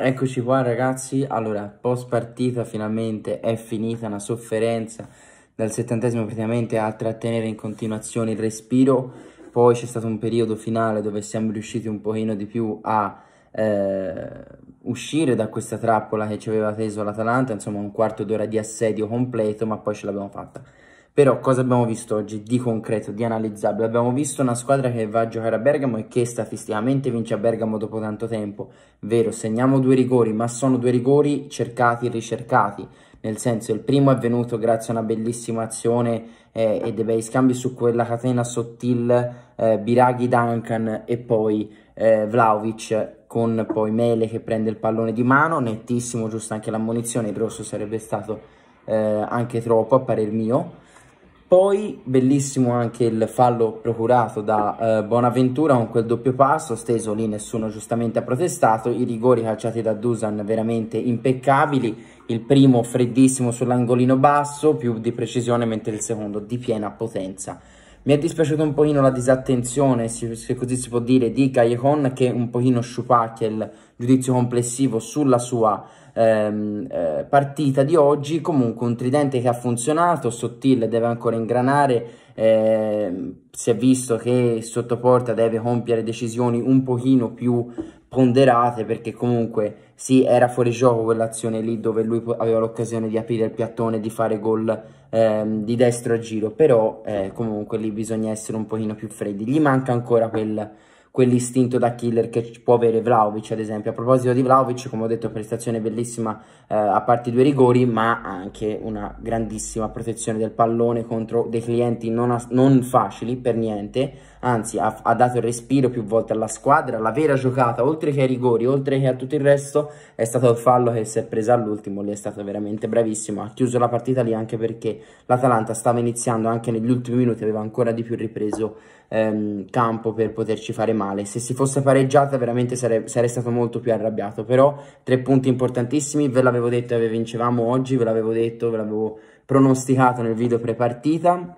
Eccoci qua ragazzi, allora post partita finalmente è finita una sofferenza dal settantesimo praticamente a trattenere in continuazione il respiro, poi c'è stato un periodo finale dove siamo riusciti un pochino di più a eh, uscire da questa trappola che ci aveva teso l'Atalanta, insomma un quarto d'ora di assedio completo ma poi ce l'abbiamo fatta. Però cosa abbiamo visto oggi di concreto, di analizzabile? Abbiamo visto una squadra che va a giocare a Bergamo e che statisticamente vince a Bergamo dopo tanto tempo. Vero, segniamo due rigori, ma sono due rigori cercati e ricercati. Nel senso, il primo è venuto grazie a una bellissima azione eh, e dei bei scambi su quella catena sottil eh, Biraghi-Duncan e poi eh, Vlaovic con poi Mele che prende il pallone di mano, nettissimo, giusto anche l'ammonizione, il rosso sarebbe stato eh, anche troppo a parer mio poi bellissimo anche il fallo procurato da eh, Bonaventura con quel doppio passo, steso lì nessuno giustamente ha protestato, i rigori calciati da Dusan veramente impeccabili, il primo freddissimo sull'angolino basso, più di precisione mentre il secondo di piena potenza. Mi è dispiaciuto un pochino la disattenzione, se così si può dire, di Callejon che un pochino sciupacchia il giudizio complessivo sulla sua ehm, eh, partita di oggi. Comunque un tridente che ha funzionato, sottile deve ancora ingranare, eh, si è visto che sottoporta deve compiere decisioni un pochino più ponderate perché comunque sì era fuori gioco quell'azione lì dove lui aveva l'occasione di aprire il piattone e di fare gol ehm, di destro a giro, però eh, comunque lì bisogna essere un pochino più freddi, gli manca ancora quel quell'istinto da killer che può avere Vlaovic ad esempio. A proposito di Vlaovic, come ho detto, prestazione bellissima eh, a parte due rigori, ma anche una grandissima protezione del pallone contro dei clienti non, non facili per niente, anzi ha, ha, dato il respiro più volte alla squadra, la vera giocata, oltre che ai rigori, oltre che a tutto il resto, è stato il fallo che si è presa all'ultimo, lì è stato veramente bravissimo, ha chiuso la partita lì anche perché l'Atalanta stava iniziando anche negli ultimi minuti, aveva ancora di più ripreso ehm, campo per poterci fare male male, se si fosse pareggiata veramente sare sarei stato molto più arrabbiato, però tre punti importantissimi, ve l'avevo detto e vincevamo oggi, ve l'avevo detto, ve l'avevo pronosticato nel video pre-partita,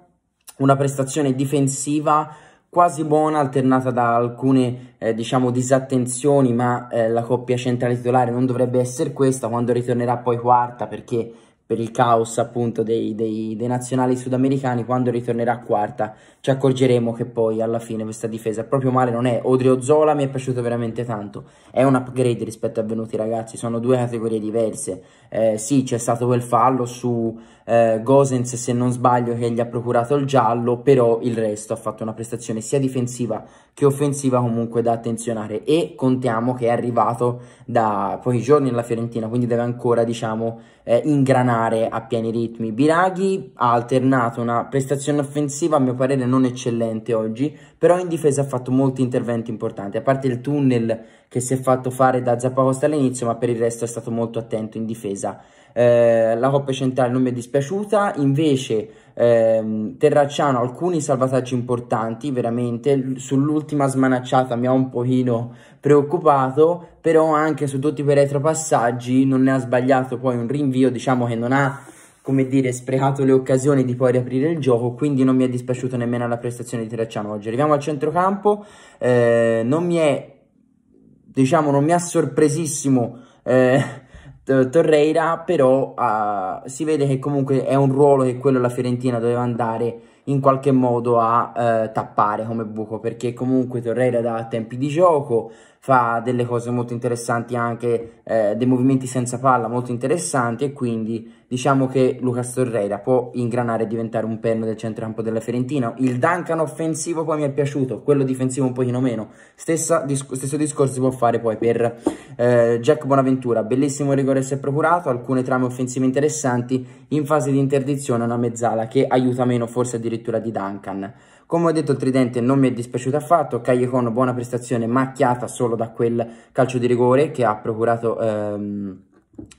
una prestazione difensiva quasi buona, alternata da alcune eh, diciamo disattenzioni, ma eh, la coppia centrale titolare non dovrebbe essere questa quando ritornerà poi quarta perché per il caos appunto dei, dei, dei, nazionali sudamericani, quando ritornerà a quarta ci accorgeremo che poi alla fine questa difesa proprio male non è. Odrio Zola mi è piaciuto veramente tanto, è un upgrade rispetto a Venuti ragazzi, sono due categorie diverse. Eh, sì, c'è stato quel fallo su eh, Gosens se non sbaglio che gli ha procurato il giallo, però il resto ha fatto una prestazione sia difensiva che offensiva comunque da attenzionare e contiamo che è arrivato da pochi giorni alla Fiorentina, quindi deve ancora diciamo eh, ingranare a pieni ritmi. Biraghi ha alternato una prestazione offensiva a mio parere non eccellente oggi, però in difesa ha fatto molti interventi importanti, a parte il tunnel che si è fatto fare da Zappacosta all'inizio, ma per il resto è stato molto attento in difesa. Eh, la Coppa Centrale non mi è dispiaciuta piaciuta invece ehm, Terracciano alcuni salvataggi importanti veramente sull'ultima smanacciata mi ha un pochino preoccupato però anche su tutti quei retropassaggi non ne ha sbagliato poi un rinvio diciamo che non ha come dire, sprecato le occasioni di poi riaprire il gioco, quindi non mi è dispiaciuto nemmeno la prestazione di Terracciano oggi. Arriviamo al centrocampo, eh, non mi è, diciamo, non mi ha sorpresissimo eh, eh, Torreira, però uh, si vede che comunque è un ruolo che quello la Fiorentina doveva andare in qualche modo a uh, tappare come buco, perché comunque Torreira dà tempi di gioco, fa delle cose molto interessanti anche, eh, dei movimenti senza palla molto interessanti e quindi diciamo che Lucas Torreira può ingranare e diventare un perno del centrocampo della Fiorentina. Il Duncan offensivo poi mi è piaciuto, quello difensivo un pochino meno. Stessa, dis stesso discorso si può fare poi per eh, Jack Bonaventura, bellissimo rigore si è procurato, alcune trame offensive interessanti, in fase di interdizione una mezzala che aiuta meno forse addirittura di Duncan. Come ho detto il tridente non mi è dispiaciuto affatto, con buona prestazione macchiata solo da quel calcio di rigore che ha procurato... Ehm,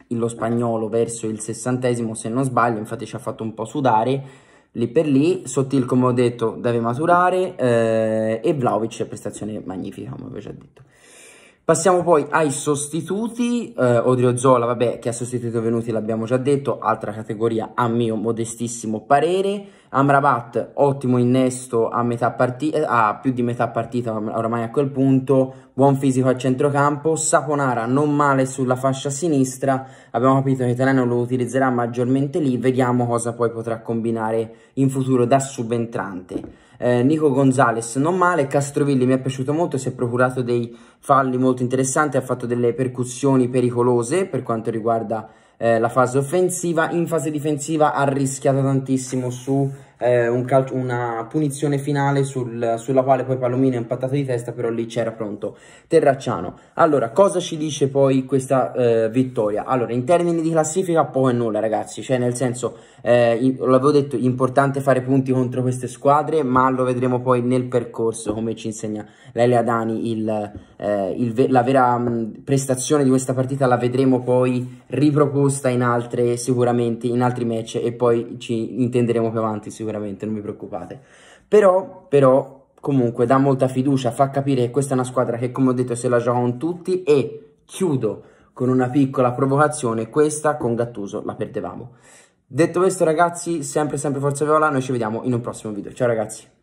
lo spagnolo verso il sessantesimo se non sbaglio infatti ci ha fatto un po' sudare lì per lì Sottil come ho detto deve maturare eh, e Vlaovic prestazione magnifica come vi ho già detto Passiamo poi ai sostituti, eh, Zola, vabbè, che ha sostituito Venuti, l'abbiamo già detto, altra categoria a mio modestissimo parere. Amrabat, ottimo innesto a, metà partita, eh, a più di metà partita oramai a quel punto, buon fisico a centrocampo, Saponara non male sulla fascia sinistra, abbiamo capito che Italiano lo utilizzerà maggiormente lì, vediamo cosa poi potrà combinare in futuro da subentrante eh, Nico Gonzalez non male, Castrovilli mi è piaciuto molto, si è procurato dei falli molto interessanti, ha fatto delle percussioni pericolose per quanto riguarda eh, la fase offensiva, in fase difensiva ha rischiato tantissimo su eh, un una punizione finale sul, sulla quale poi Palomino è impattato di testa, però lì c'era pronto Terracciano. Allora, cosa ci dice poi questa eh, vittoria? Allora, in termini di classifica poco e nulla ragazzi, cioè nel senso, eh, l'avevo detto, importante fare punti contro queste squadre, ma lo vedremo poi nel percorso, come ci insegna Lelia Dani, il, eh, il, la vera mh, mm, prestazione di questa partita la vedremo poi riproposta in altre, sicuramente, in altri match e poi ci intenderemo più avanti sicuramente sicuramente, non vi preoccupate. Però, però, comunque dà molta fiducia, fa capire che questa è una squadra che, come ho detto, se la gioca con tutti e chiudo con una piccola provocazione, questa con Gattuso la perdevamo. Detto questo ragazzi, sempre sempre Forza Viola, noi ci vediamo in un prossimo video. Ciao ragazzi!